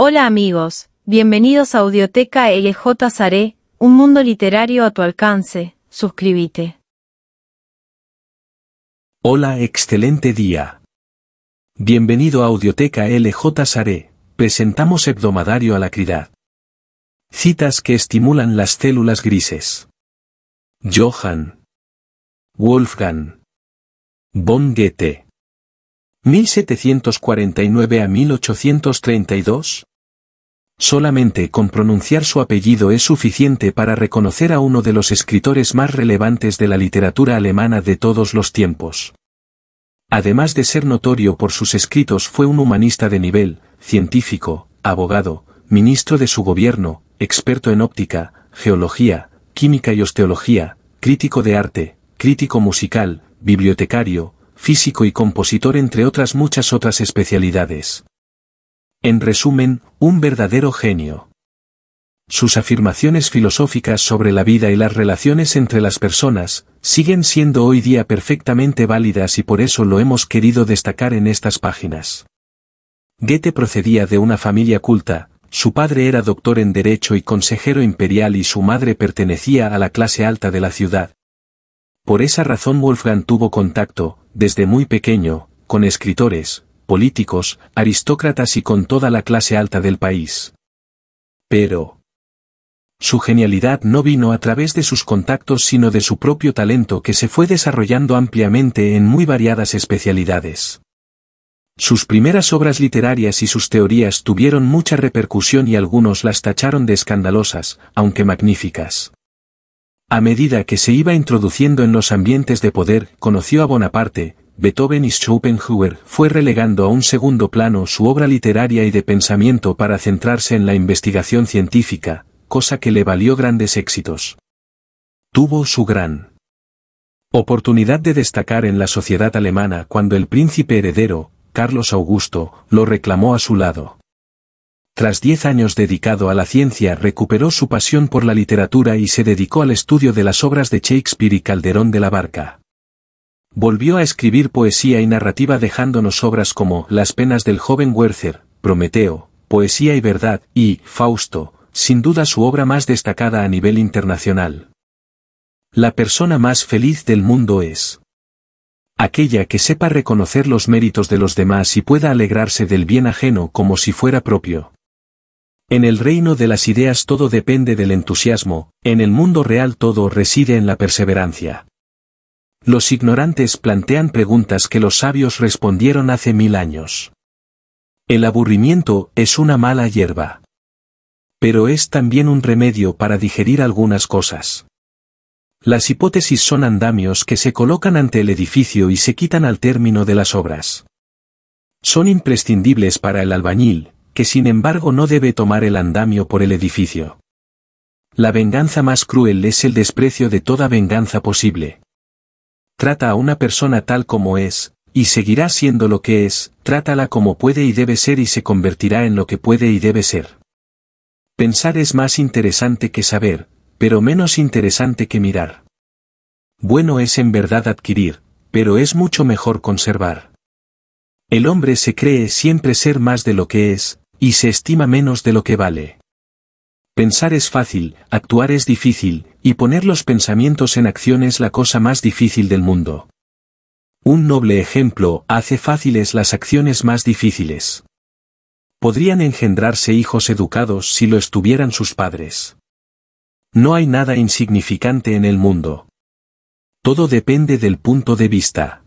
Hola amigos, bienvenidos a Audioteca LJ Saré, un mundo literario a tu alcance, suscríbete. Hola, excelente día. Bienvenido a Audioteca LJ Saré, presentamos Hebdomadario a la Citas que estimulan las células grises. Johan Wolfgang. Von Goethe. 1749 a 1832, Solamente con pronunciar su apellido es suficiente para reconocer a uno de los escritores más relevantes de la literatura alemana de todos los tiempos. Además de ser notorio por sus escritos fue un humanista de nivel, científico, abogado, ministro de su gobierno, experto en óptica, geología, química y osteología, crítico de arte, crítico musical, bibliotecario, físico y compositor entre otras muchas otras especialidades. En resumen, un verdadero genio. Sus afirmaciones filosóficas sobre la vida y las relaciones entre las personas siguen siendo hoy día perfectamente válidas y por eso lo hemos querido destacar en estas páginas. Goethe procedía de una familia culta, su padre era doctor en Derecho y consejero imperial y su madre pertenecía a la clase alta de la ciudad. Por esa razón Wolfgang tuvo contacto, desde muy pequeño, con escritores, políticos, aristócratas y con toda la clase alta del país. Pero... Su genialidad no vino a través de sus contactos sino de su propio talento que se fue desarrollando ampliamente en muy variadas especialidades. Sus primeras obras literarias y sus teorías tuvieron mucha repercusión y algunos las tacharon de escandalosas, aunque magníficas. A medida que se iba introduciendo en los ambientes de poder, conoció a Bonaparte, Beethoven y Schopenhauer fue relegando a un segundo plano su obra literaria y de pensamiento para centrarse en la investigación científica, cosa que le valió grandes éxitos. Tuvo su gran oportunidad de destacar en la sociedad alemana cuando el príncipe heredero, Carlos Augusto, lo reclamó a su lado. Tras diez años dedicado a la ciencia recuperó su pasión por la literatura y se dedicó al estudio de las obras de Shakespeare y Calderón de la Barca. Volvió a escribir poesía y narrativa dejándonos obras como Las penas del joven Werther, Prometeo, Poesía y Verdad, y Fausto, sin duda su obra más destacada a nivel internacional. La persona más feliz del mundo es aquella que sepa reconocer los méritos de los demás y pueda alegrarse del bien ajeno como si fuera propio. En el reino de las ideas todo depende del entusiasmo, en el mundo real todo reside en la perseverancia. Los ignorantes plantean preguntas que los sabios respondieron hace mil años. El aburrimiento es una mala hierba. Pero es también un remedio para digerir algunas cosas. Las hipótesis son andamios que se colocan ante el edificio y se quitan al término de las obras. Son imprescindibles para el albañil, que sin embargo no debe tomar el andamio por el edificio. La venganza más cruel es el desprecio de toda venganza posible trata a una persona tal como es, y seguirá siendo lo que es, trátala como puede y debe ser y se convertirá en lo que puede y debe ser. Pensar es más interesante que saber, pero menos interesante que mirar. Bueno es en verdad adquirir, pero es mucho mejor conservar. El hombre se cree siempre ser más de lo que es, y se estima menos de lo que vale. Pensar es fácil, actuar es difícil, y poner los pensamientos en acción es la cosa más difícil del mundo. Un noble ejemplo hace fáciles las acciones más difíciles. Podrían engendrarse hijos educados si lo estuvieran sus padres. No hay nada insignificante en el mundo. Todo depende del punto de vista.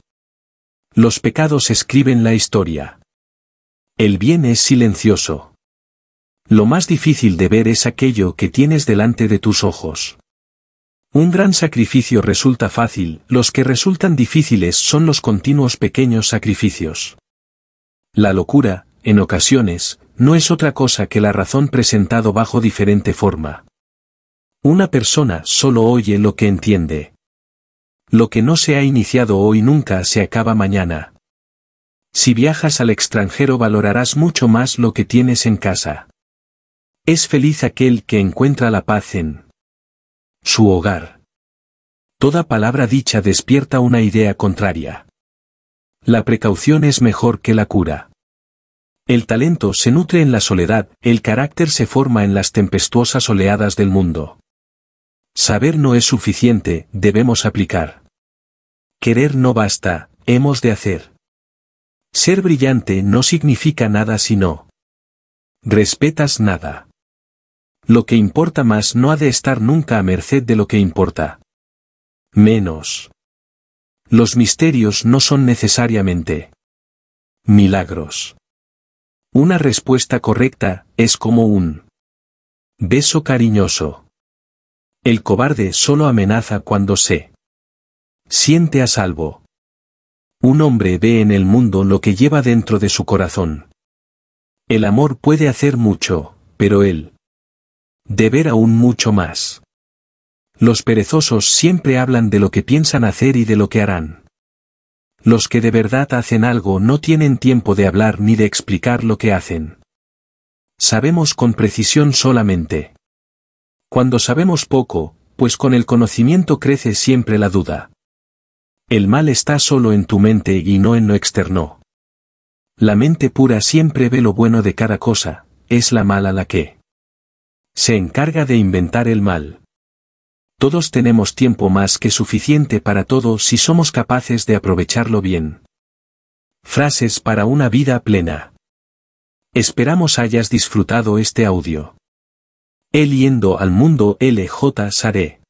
Los pecados escriben la historia. El bien es silencioso. Lo más difícil de ver es aquello que tienes delante de tus ojos. Un gran sacrificio resulta fácil, los que resultan difíciles son los continuos pequeños sacrificios. La locura, en ocasiones, no es otra cosa que la razón presentado bajo diferente forma. Una persona solo oye lo que entiende. Lo que no se ha iniciado hoy nunca se acaba mañana. Si viajas al extranjero valorarás mucho más lo que tienes en casa. Es feliz aquel que encuentra la paz en su hogar. Toda palabra dicha despierta una idea contraria. La precaución es mejor que la cura. El talento se nutre en la soledad, el carácter se forma en las tempestuosas oleadas del mundo. Saber no es suficiente, debemos aplicar. Querer no basta, hemos de hacer. Ser brillante no significa nada si no respetas nada lo que importa más no ha de estar nunca a merced de lo que importa. Menos. Los misterios no son necesariamente milagros. Una respuesta correcta es como un beso cariñoso. El cobarde solo amenaza cuando se siente a salvo. Un hombre ve en el mundo lo que lleva dentro de su corazón. El amor puede hacer mucho, pero él de ver aún mucho más. Los perezosos siempre hablan de lo que piensan hacer y de lo que harán. Los que de verdad hacen algo no tienen tiempo de hablar ni de explicar lo que hacen. Sabemos con precisión solamente. Cuando sabemos poco, pues con el conocimiento crece siempre la duda. El mal está solo en tu mente y no en lo externo. La mente pura siempre ve lo bueno de cada cosa, es la mala la que se encarga de inventar el mal. Todos tenemos tiempo más que suficiente para todo si somos capaces de aprovecharlo bien. Frases para una vida plena. Esperamos hayas disfrutado este audio. Eliendo al mundo LJ Saré.